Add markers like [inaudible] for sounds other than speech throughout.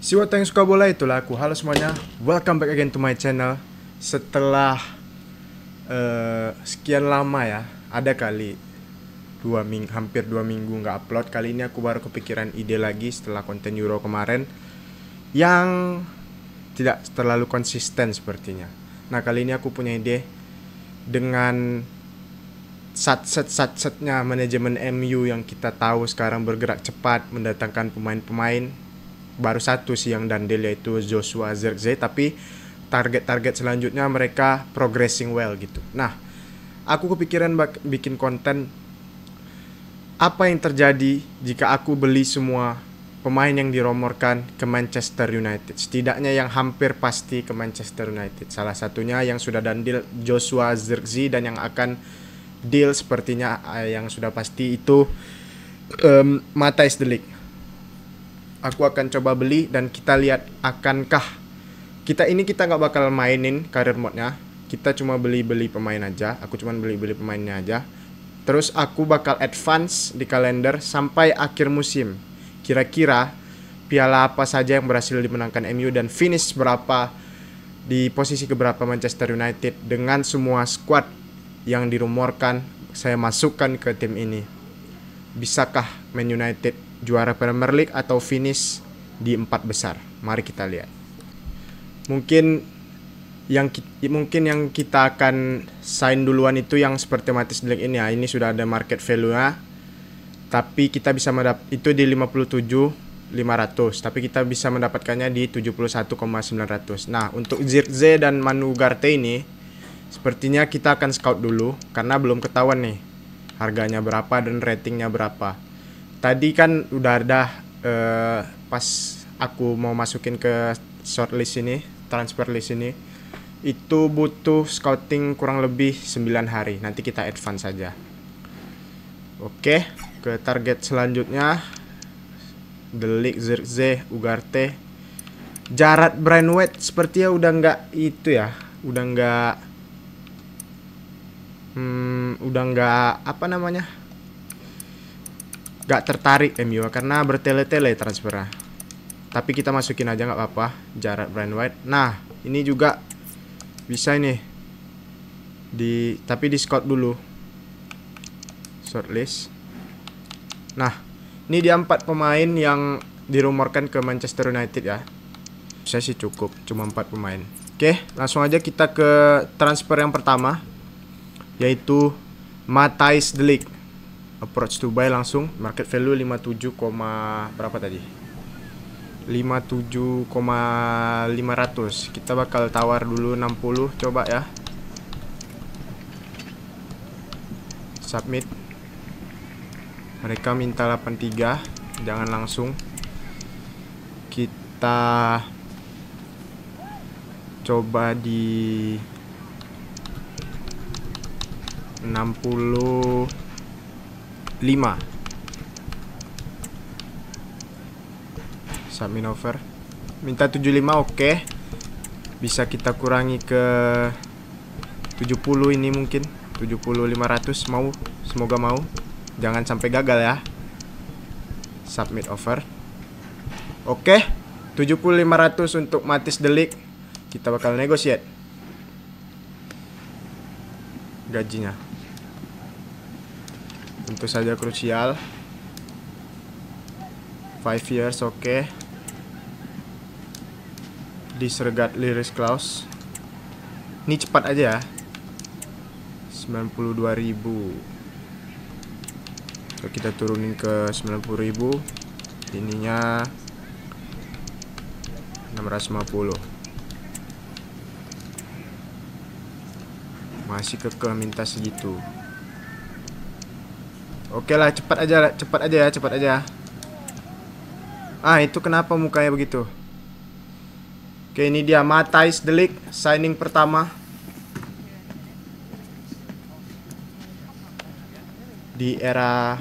Siwa yang suka bola itulah aku Halo semuanya, welcome back again to my channel Setelah uh, sekian lama ya Ada kali dua ming hampir dua minggu nggak upload kali ini aku baru kepikiran ide lagi setelah konten Euro kemarin yang tidak terlalu konsisten sepertinya nah kali ini aku punya ide dengan sat setnya manajemen MU yang kita tahu sekarang bergerak cepat mendatangkan pemain-pemain baru satu sih yang dandel yaitu Joshua Zirkzee tapi target-target selanjutnya mereka progressing well gitu. Nah, aku kepikiran bak- bikin konten apa yang terjadi jika aku beli semua pemain yang diromorkan ke Manchester United. Setidaknya yang hampir pasti ke Manchester United. Salah satunya yang sudah dandel Joshua Zirkzee dan yang akan deal sepertinya eh, yang sudah pasti itu um, Matais Delik aku akan coba beli dan kita lihat akankah kita ini kita nggak bakal mainin karir modnya kita cuma beli-beli pemain aja aku cuma beli-beli pemainnya aja terus aku bakal advance di kalender sampai akhir musim kira-kira piala apa saja yang berhasil dimenangkan MU dan finish berapa di posisi keberapa Manchester United dengan semua squad yang dirumorkan saya masukkan ke tim ini bisakah Man United juara Premier League atau finish di empat besar. Mari kita lihat. Mungkin yang mungkin yang kita akan sign duluan itu yang seperti Matis Black ini ya. Ini sudah ada market value-nya. Tapi kita bisa mendapat itu di 57 500, tapi kita bisa mendapatkannya di 71,900. Nah, untuk Zirze dan Manu Garte ini sepertinya kita akan scout dulu karena belum ketahuan nih harganya berapa dan ratingnya berapa tadi kan udah ada uh, pas aku mau masukin ke shortlist ini, transfer list ini itu butuh scouting kurang lebih 9 hari. Nanti kita advance saja. Oke, ke target selanjutnya Delik, Zirze, Ugarte Jarat Brainwet sepertinya udah nggak itu ya Udah nggak hmm, Udah nggak apa namanya gak tertarik MU karena bertele-tele transfernya. Tapi kita masukin aja nggak apa-apa. Jarak brand White. Nah, ini juga bisa nih. Di tapi di scout dulu. Shortlist. Nah, ini dia empat pemain yang dirumorkan ke Manchester United ya. Saya sih cukup, cuma empat pemain. Oke, langsung aja kita ke transfer yang pertama yaitu Matthijs Delik approach to buy langsung market value 57, berapa tadi 57,500 kita bakal tawar dulu 60 coba ya submit mereka minta 83 jangan langsung kita coba di 60 5 submit over minta 75 oke okay. bisa kita kurangi ke 70 ini mungkin 70 500 mau semoga mau jangan sampai gagal ya submit over oke okay. 7500 untuk Matis Delik kita bakal negosiat gajinya tentu saja krusial five years oke okay. disregard lyrics clause ini cepat aja ya 92.000 so, kita turunin ke 90.000 ininya 650 masih kekeh minta segitu Oke lah, cepat aja, cepat aja ya, cepat aja. Ah, itu kenapa mukanya begitu? Oke, ini dia Matais Delik, signing pertama. Di era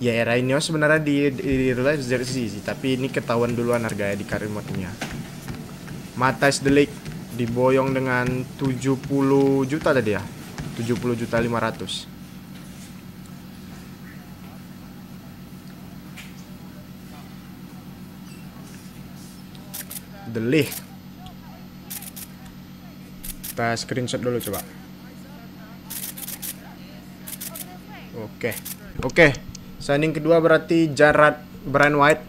ya era ini sebenarnya di, di, live jersey sih, tapi ini ketahuan duluan harganya di karir motnya. Matais Delik diboyong dengan 70 juta tadi ya. 70 juta 500. the kita screenshot dulu coba oke okay. oke okay. signing kedua berarti Jarat Brand White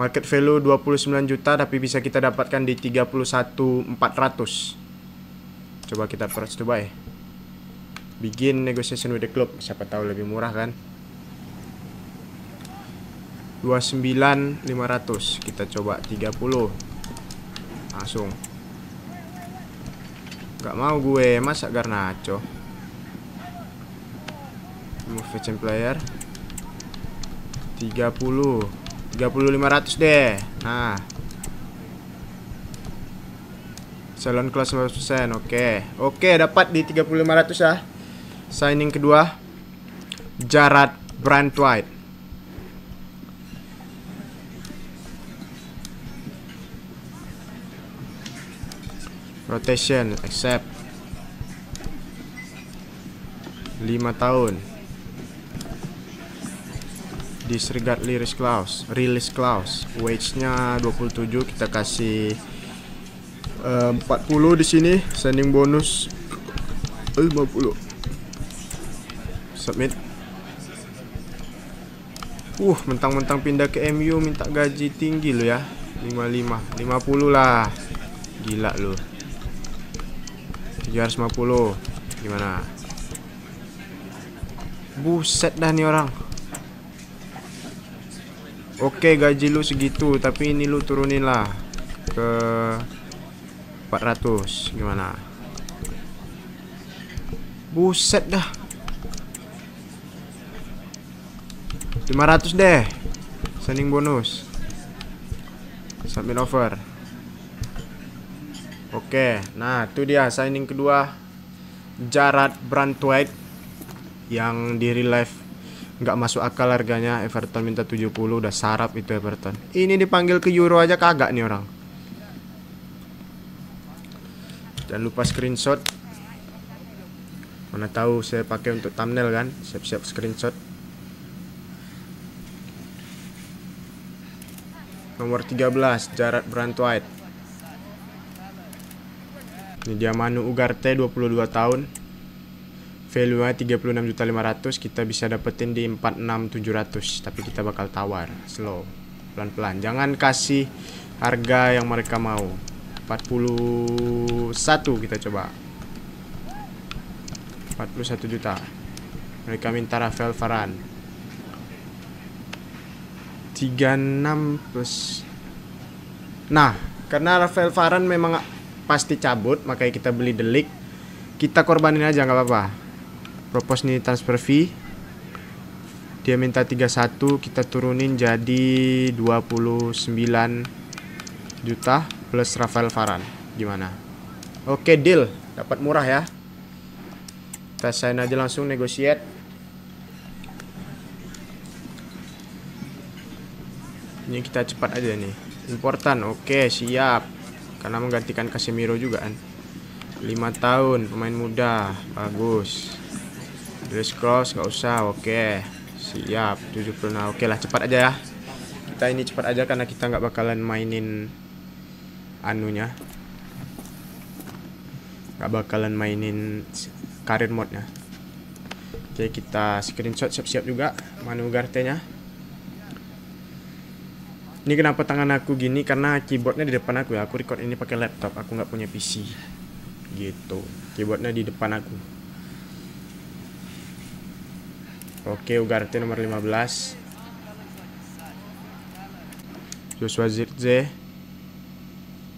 market value 29 juta tapi bisa kita dapatkan di 31.400 coba kita press coba ya begin negotiation with the club siapa tahu lebih murah kan 29500 kita coba 30 Langsung Gak mau gue Masa Garnacho Move fashion player 30 3500 deh Nah Salon kelas 100% Oke okay. Oke okay, dapat di 3500 ya Signing kedua Jarat Brand White rotation accept 5 tahun disregard release clause release clause wage nya 27 kita kasih eh, uh, 40 di sini sending bonus 50 eh, submit uh mentang-mentang pindah ke MU minta gaji tinggi lo ya 55 50 lah gila loh 750 gimana buset dah nih orang Oke okay, gaji lu segitu tapi ini lu turunin lah ke 400 gimana buset dah 500 deh sending bonus submit offer Oke, nah itu dia signing kedua Jarad Brantwaite yang di real life nggak masuk akal harganya Everton minta 70 udah sarap itu Everton. Ini dipanggil ke Euro aja kagak nih orang. Jangan lupa screenshot. Mana tahu saya pakai untuk thumbnail kan. Siap-siap screenshot. Nomor 13 Jarad Brantwaite. Ini dia Manu Ugarte 22 tahun. Value-nya 36.500, kita bisa dapetin di 46.700, tapi kita bakal tawar slow. Pelan-pelan. Jangan kasih harga yang mereka mau. 41 kita coba. 41 juta. Mereka minta Rafael Varane. 36 plus Nah, karena Rafael Varane memang pasti cabut makanya kita beli delik kita korbanin aja nggak apa-apa propose nih transfer fee dia minta 31 kita turunin jadi 29 juta plus Rafael Varan gimana oke deal dapat murah ya kita sign aja langsung negosiate ini kita cepat aja nih important oke siap karena menggantikan Casemiro juga kan 5 tahun pemain muda bagus Terus cross nggak usah oke okay. siap 76 oke lah cepat aja ya kita ini cepat aja karena kita nggak bakalan mainin anunya nggak bakalan mainin karir modnya oke okay, kita screenshot siap-siap juga Manu Gartenya ini kenapa tangan aku gini karena keyboardnya di depan aku ya aku record ini pakai laptop aku nggak punya PC gitu keyboardnya di depan aku oke Ugarte nomor 15 Joshua Zirze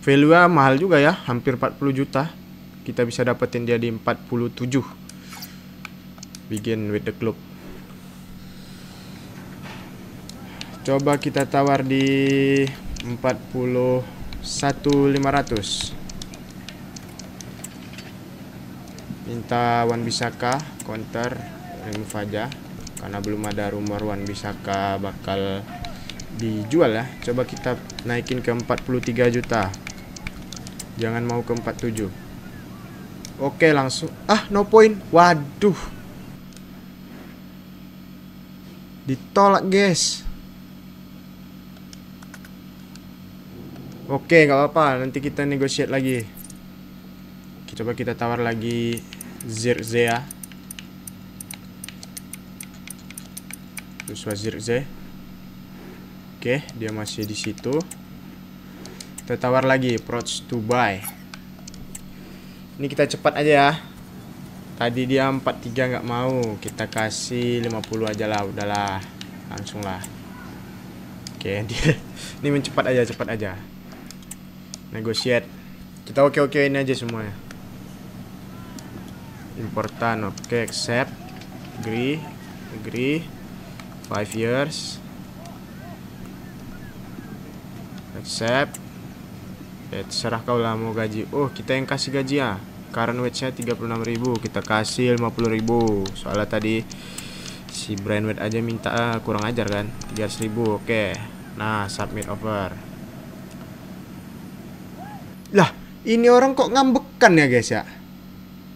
Velua mahal juga ya hampir 40 juta kita bisa dapetin dia di 47 begin with the club coba kita tawar di 41500 minta Wan Bisaka counter remove aja karena belum ada rumor Wan Bisaka bakal dijual ya coba kita naikin ke 43 juta jangan mau ke 47 oke langsung ah no point waduh ditolak guys Oke, gak apa-apa. Nanti kita negosiat lagi. Kita coba kita tawar lagi Zirze ya. Joshua Zirze. Oke, dia masih di situ. Kita tawar lagi approach to buy. Ini kita cepat aja ya. Tadi dia 43 nggak mau. Kita kasih 50 aja lah, udahlah. Langsung lah. Oke, [laughs] dia ini mencepat aja, cepat aja negosiat Kita oke-okein aja semuanya. Important. Oke, okay, accept. Agree. Agree. five years. Accept. Ya, terserah kau lah mau gaji. Oh, kita yang kasih gaji ya. Current wage-nya 36.000, kita kasih 50.000. Soalnya tadi si brand aja minta ah, kurang ajar kan 300 ribu oke okay. nah submit over lah, ini orang kok ngambekan ya guys ya?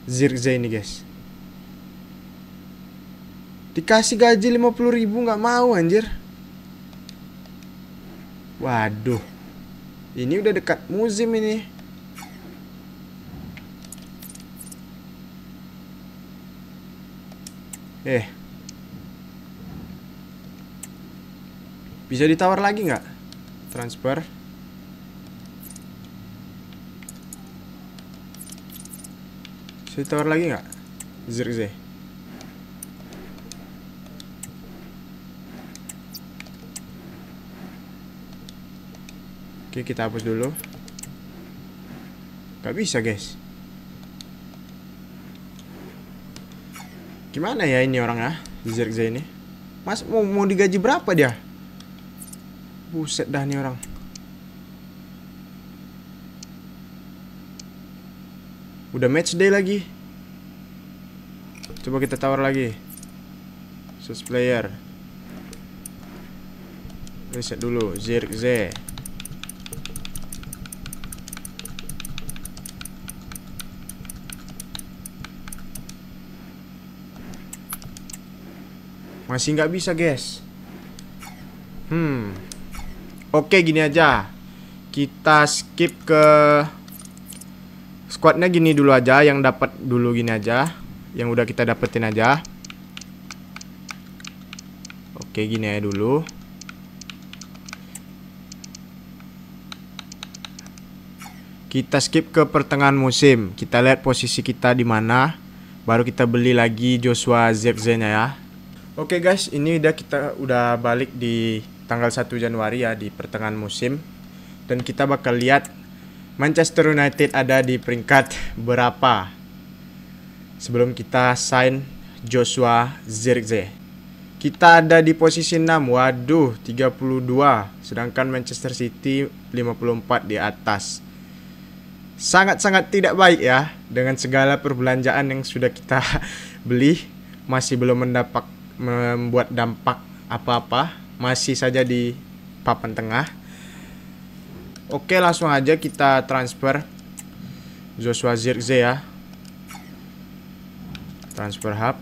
Zirkza ini guys. Dikasih gaji 50 ribu nggak mau anjir. Waduh. Ini udah dekat musim ini. Eh. Bisa ditawar lagi nggak? Transfer. Bisa ditawar lagi nggak? Z Oke, kita hapus dulu. Gak bisa, guys. Gimana ya ini orang ya? Ah, Z ini. Mas mau, mau digaji berapa dia? Buset dah ini orang. Udah match day lagi. Coba kita tawar lagi. Sus player. Reset dulu. Zirk Z. Masih nggak bisa, guys. Hmm. Oke, gini aja. Kita skip ke squadnya gini dulu aja yang dapat dulu gini aja yang udah kita dapetin aja oke gini aja dulu kita skip ke pertengahan musim kita lihat posisi kita di mana baru kita beli lagi Joshua ZZ nya ya Oke guys, ini udah kita udah balik di tanggal 1 Januari ya di pertengahan musim dan kita bakal lihat Manchester United ada di peringkat berapa sebelum kita sign Joshua Zirkzee. Kita ada di posisi 6. Waduh, 32. Sedangkan Manchester City 54 di atas. Sangat-sangat tidak baik ya dengan segala perbelanjaan yang sudah kita [laughs] beli masih belum mendapat membuat dampak apa-apa, masih saja di papan tengah Oke, langsung aja kita transfer Joshua Zirkze ya. Transfer hub.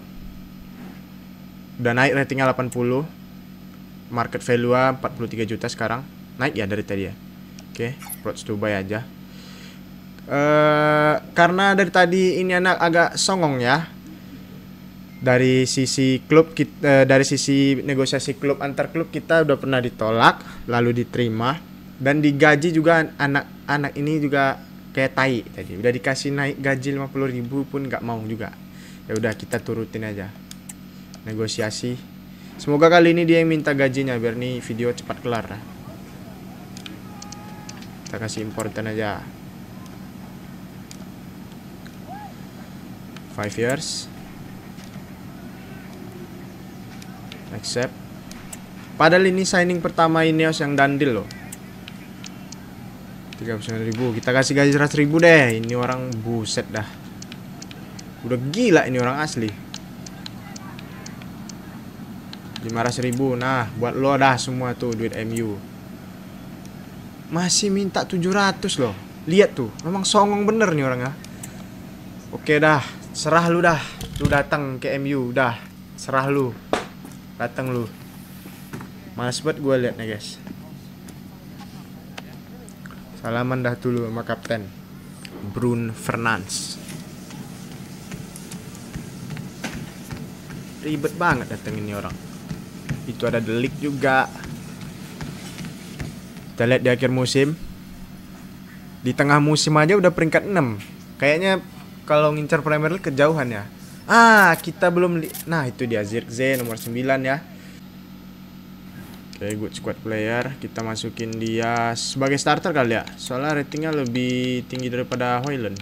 Udah naik ratingnya 80. Market value 43 juta sekarang. Naik ya dari tadi ya. Oke, approach to buy aja. Uh, karena dari tadi ini anak agak songong ya dari sisi klub kita, eh, dari sisi negosiasi klub antar klub kita udah pernah ditolak lalu diterima dan digaji juga anak-anak ini juga kayak tai tadi udah dikasih naik gaji puluh ribu pun nggak mau juga ya udah kita turutin aja negosiasi semoga kali ini dia yang minta gajinya biar nih video cepat kelar kita kasih important aja five years accept padahal ini signing pertama Ineos yang dandil loh 39.000 kita kasih gaji 100.000 deh ini orang buset dah udah gila ini orang asli 500.000 nah buat lo dah semua tuh duit MU masih minta 700 loh lihat tuh memang songong bener nih orang ya oke dah serah lu dah lu datang ke MU dah serah lu datang lu males buat gue liat nih guys salaman dah dulu sama kapten Brun Fernandes ribet banget datang ini orang itu ada delik juga kita lihat di akhir musim di tengah musim aja udah peringkat 6 kayaknya kalau ngincar Premier League kejauhan ya ah kita belum nah itu dia Zirkzee nomor 9 ya Oke, okay, good squad player. Kita masukin dia sebagai starter kali ya. Soalnya ratingnya lebih tinggi daripada Hoyland.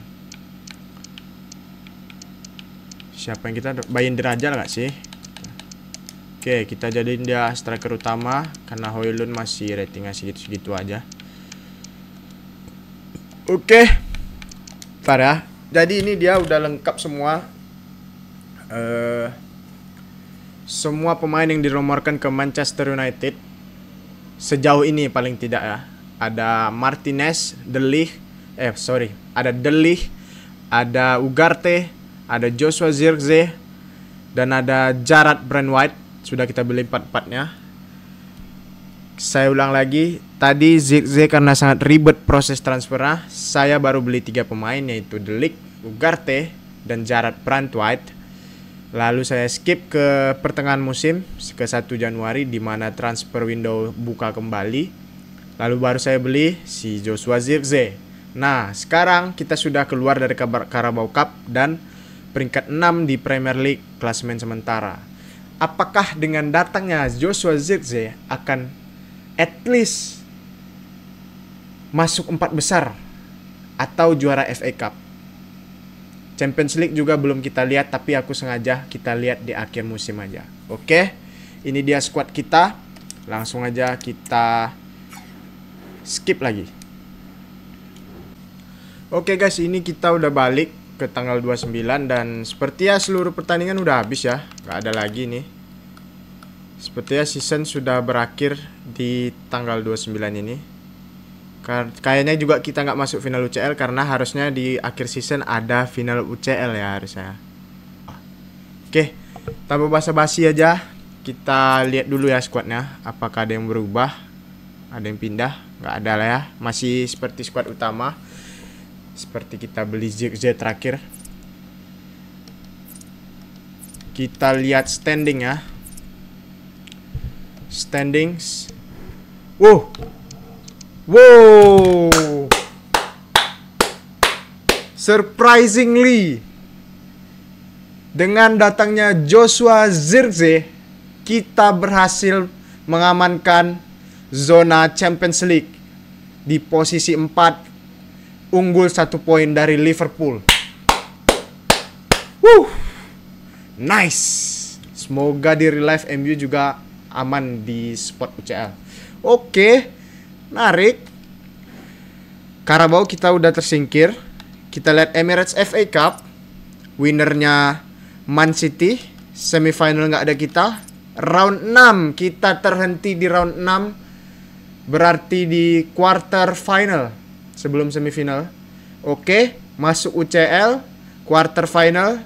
Siapa yang kita bayin derajat gak sih? Oke, okay, kita jadiin dia striker utama karena Hoyland masih ratingnya segitu-segitu aja. Oke. Okay. Ntar ya. Jadi ini dia udah lengkap semua. Eh uh, semua pemain yang dirumorkan ke Manchester United sejauh ini paling tidak ya ada Martinez, Delih, eh sorry, ada Delih, ada Ugarte, ada Joshua Zirkze, dan ada Jarad Brand White sudah kita beli empat-empatnya. Saya ulang lagi, tadi Zirkze karena sangat ribet proses transfernya, saya baru beli tiga pemain yaitu Delik, Ugarte, dan Jarad Brand White. Lalu saya skip ke pertengahan musim ke 1 Januari di mana transfer window buka kembali. Lalu baru saya beli si Joshua Zirze. Nah, sekarang kita sudah keluar dari Carabao Cup dan peringkat 6 di Premier League klasemen sementara. Apakah dengan datangnya Joshua Zirze akan at least masuk 4 besar atau juara FA Cup? Champions League juga belum kita lihat tapi aku sengaja kita lihat di akhir musim aja. Oke. Ini dia squad kita. Langsung aja kita skip lagi. Oke guys, ini kita udah balik ke tanggal 29 dan sepertinya seluruh pertandingan udah habis ya. Gak ada lagi nih. Sepertinya season sudah berakhir di tanggal 29 ini. Kayaknya juga kita nggak masuk final UCL karena harusnya di akhir season ada final UCL ya harusnya. Oke, tanpa basa-basi aja kita lihat dulu ya squadnya apakah ada yang berubah ada yang pindah nggak ada lah ya masih seperti squad utama seperti kita beli Z terakhir kita lihat standing ya standings wow Wow. Surprisingly, dengan datangnya Joshua Zirze, kita berhasil mengamankan zona Champions League di posisi 4 unggul satu poin dari Liverpool. Wuh, Nice. Semoga di real life MU juga aman di spot UCL. Oke. Okay. Narik. Karabau kita udah tersingkir. Kita lihat Emirates FA Cup. Winnernya Man City. Semifinal nggak ada kita. Round 6 kita terhenti di round 6. Berarti di quarter final sebelum semifinal. Oke, masuk UCL quarter final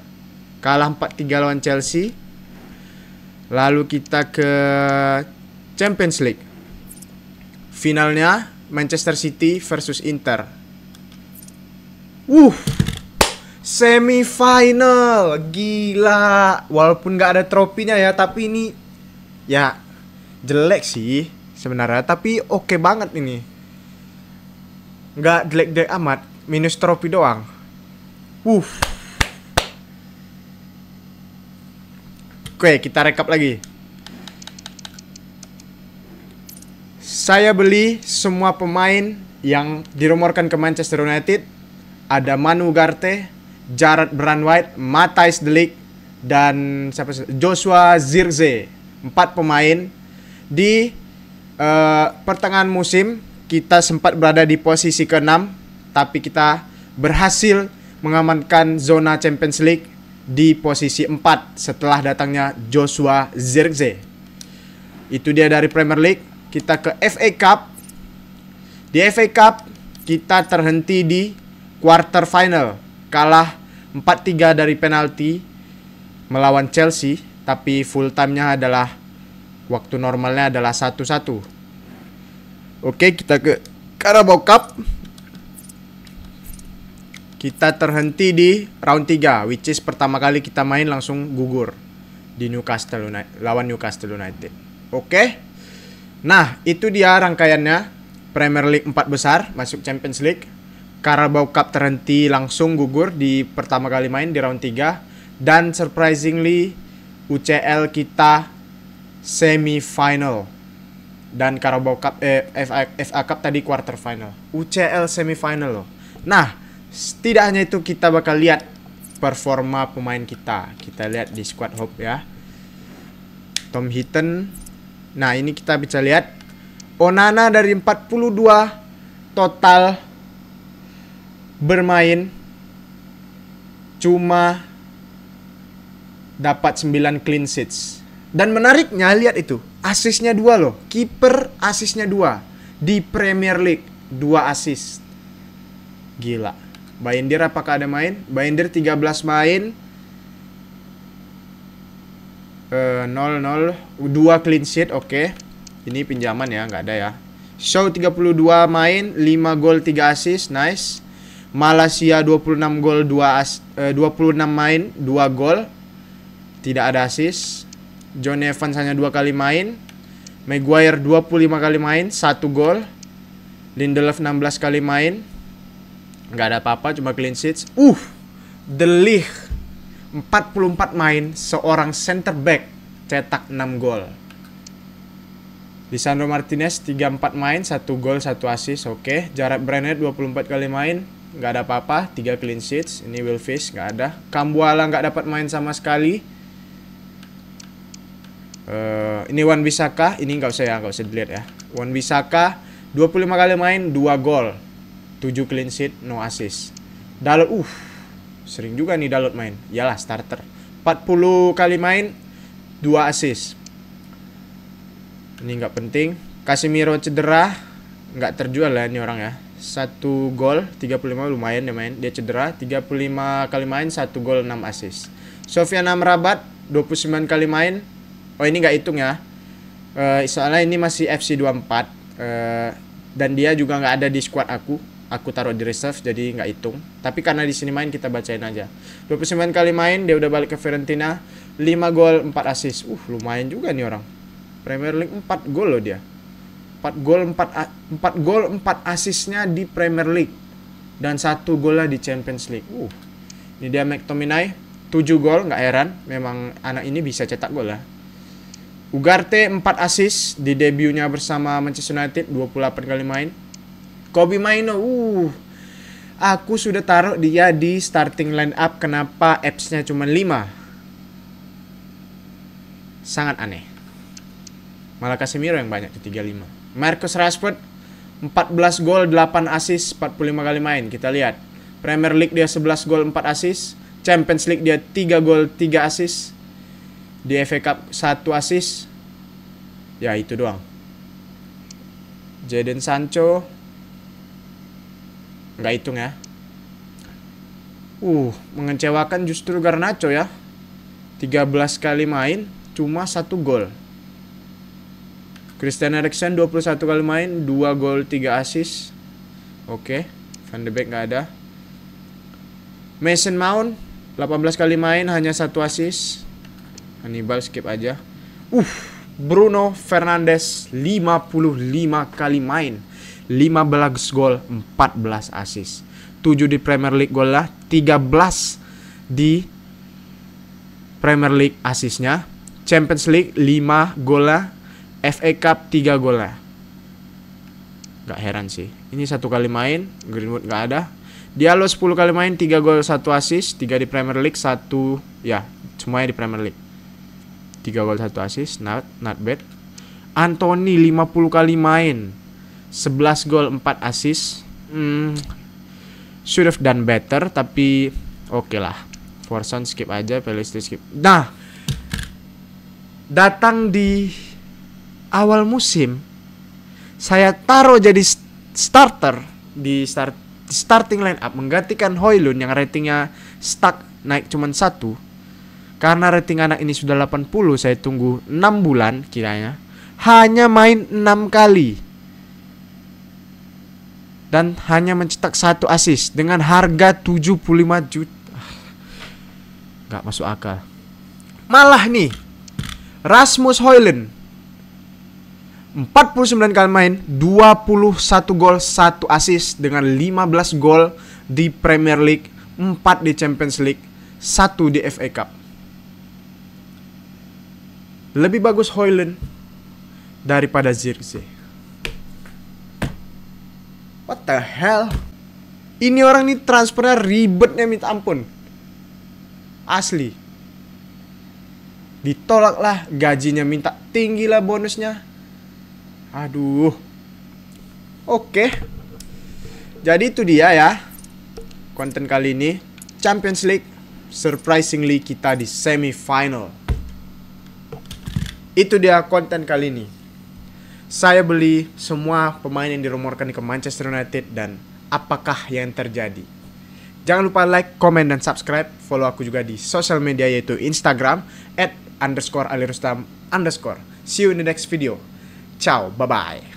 kalah 4-3 lawan Chelsea. Lalu kita ke Champions League. Finalnya Manchester City versus Inter. Wuh, semifinal, gila. Walaupun nggak ada tropinya ya, tapi ini ya jelek sih sebenarnya, tapi oke okay banget ini. Nggak jelek-jelek amat, minus tropi doang. Wuh. Oke, kita rekap lagi. Saya beli semua pemain yang dirumorkan ke Manchester United. Ada Manu Garte, Jared Branwhite, Matthijs De Ligt, dan siapa Joshua Zirze. Empat pemain di uh, pertengahan musim kita sempat berada di posisi keenam, tapi kita berhasil mengamankan zona Champions League di posisi 4 setelah datangnya Joshua Zirkzee. Itu dia dari Premier League kita ke FA Cup. Di FA Cup kita terhenti di quarter final, kalah 4-3 dari penalti melawan Chelsea, tapi full time-nya adalah waktu normalnya adalah 1-1. Oke, kita ke Carabao Cup. Kita terhenti di round 3, which is pertama kali kita main langsung gugur di Newcastle United, lawan Newcastle United. Oke. Okay? Nah, itu dia rangkaiannya. Premier League 4 besar, masuk Champions League. Carabao Cup terhenti langsung gugur di pertama kali main di round 3. Dan surprisingly, UCL kita semifinal. Dan Carabao Cup, eh, FA, FA Cup tadi quarter final. UCL semifinal loh. Nah, tidak hanya itu kita bakal lihat performa pemain kita. Kita lihat di squad Hope ya. Tom Hinton Nah, ini kita bisa lihat Onana dari 42 total bermain cuma dapat 9 clean sheets. Dan menariknya lihat itu, asisnya dua loh. Kiper asisnya dua di Premier League, dua asis. Gila. Bayindir apakah ada main? Bayindir 13 main, uh, 0 0 2 clean sheet oke okay. ini pinjaman ya nggak ada ya Show 32 main 5 gol 3 asis nice Malaysia 26 gol 2 as, eh, uh, 26 main 2 gol tidak ada asis John Evans hanya 2 kali main Maguire 25 kali main 1 gol Lindelof 16 kali main nggak ada apa-apa cuma clean sheets uh The League 44 main, seorang center back cetak 6 gol. Lisandro Martinez 34 main, 1 gol, 1 assist, oke. Okay. Jarak Brenner 24 kali main, nggak ada apa-apa, 3 clean sheets. Ini Will Fish nggak ada. Kambuala nggak dapat main sama sekali. Uh, ini Wan Bisaka, ini nggak usah ya, nggak usah dilihat ya. Wan Bisaka 25 kali main, 2 gol. 7 clean sheet, no assist. Dalot, uh, Sering juga nih download main. Yalah starter. 40 kali main 2 asis. Ini nggak penting. Casemiro cedera, nggak terjual lah ini orang ya. Satu gol, 35 lumayan dia main. Dia cedera, 35 kali main, satu gol, 6 asis. Sofian Amrabat 29 kali main. Oh ini nggak hitung ya. Uh, soalnya ini masih FC 24 uh, dan dia juga nggak ada di squad aku aku taruh di reserve jadi nggak hitung. Tapi karena di sini main kita bacain aja. 29 kali main dia udah balik ke Fiorentina 5 gol 4 assist. Uh, lumayan juga nih orang. Premier League 4 gol loh dia. 4 gol 4 4 gol 4 asisnya di Premier League dan satu lah di Champions League. Uh. Ini dia McTominay 7 gol nggak heran memang anak ini bisa cetak gol lah. Ugarte 4 assist di debutnya bersama Manchester United 28 kali main Kobe Maino, uh, aku sudah taruh dia di starting line up. Kenapa apps-nya cuma 5? Sangat aneh. Malah Casemiro yang banyak di 35. Marcus Rashford 14 gol, 8 assist, 45 kali main. Kita lihat. Premier League dia 11 gol, 4 assist. Champions League dia 3 gol, 3 assist. Di FA Cup 1 assist. Ya itu doang. Jaden Sancho nggak hitung ya. Uh, mengecewakan justru Garnacho ya. 13 kali main, cuma satu gol. Christian Eriksen 21 kali main, 2 gol, 3 asis. Oke, okay. Van de Beek nggak ada. Mason Mount 18 kali main, hanya satu asis. Hannibal skip aja. Uh, Bruno Fernandes 55 kali main. 15 gol, 14 asis. 7 di Premier League gol lah, 13 di Premier League asisnya. Champions League 5 gol lah, FA Cup 3 gol lah. Gak heran sih. Ini satu kali main, Greenwood gak ada. Diallo 10 kali main, 3 gol, 1 asis. 3 di Premier League, 1 ya, semuanya di Premier League. 3 gol, 1 asis. not, not bad. Anthony 50 kali main, 11 gol 4 asis hmm, should have done better tapi oke okay lah Forson skip aja Pelistri skip nah datang di awal musim saya taruh jadi starter di start starting line up menggantikan Hoylun yang ratingnya stuck naik cuman satu karena rating anak ini sudah 80 saya tunggu 6 bulan kiranya hanya main 6 kali dan hanya mencetak satu asis dengan harga 75 juta. Gak masuk akal. Malah nih, Rasmus Hoyland 49 kali main, 21 gol, 1 assist dengan 15 gol di Premier League, 4 di Champions League, 1 di FA Cup. Lebih bagus Hoyland daripada Zirkzee. What the hell? Ini orang ini transfernya ribetnya minta ampun. Asli. Ditolak lah gajinya minta tinggi lah bonusnya. Aduh. Oke. Jadi itu dia ya. Konten kali ini Champions League surprisingly kita di semifinal. Itu dia konten kali ini saya beli semua pemain yang dirumorkan ke Manchester United dan apakah yang terjadi. Jangan lupa like, comment, dan subscribe. Follow aku juga di sosial media yaitu Instagram at underscore alirustam underscore. See you in the next video. Ciao, bye-bye.